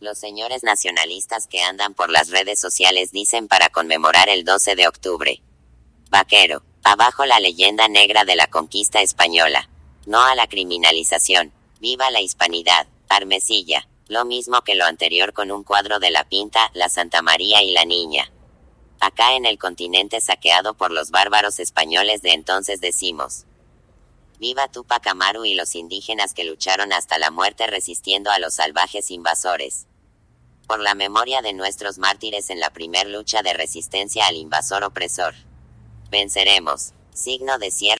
Los señores nacionalistas que andan por las redes sociales dicen para conmemorar el 12 de octubre. Vaquero, abajo la leyenda negra de la conquista española. No a la criminalización. Viva la hispanidad. Armesilla. Lo mismo que lo anterior con un cuadro de la pinta, la Santa María y la Niña. Acá en el continente saqueado por los bárbaros españoles de entonces decimos. Viva Tupac Amaru y los indígenas que lucharon hasta la muerte resistiendo a los salvajes invasores por la memoria de nuestros mártires en la primer lucha de resistencia al invasor opresor. Venceremos. Signo de cierre.